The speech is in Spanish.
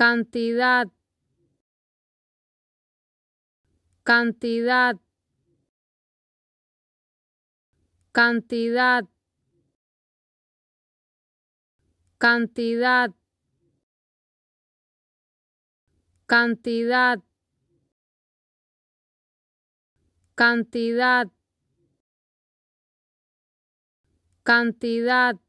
cantidad cantidad cantidad cantidad cantidad cantidad cantidad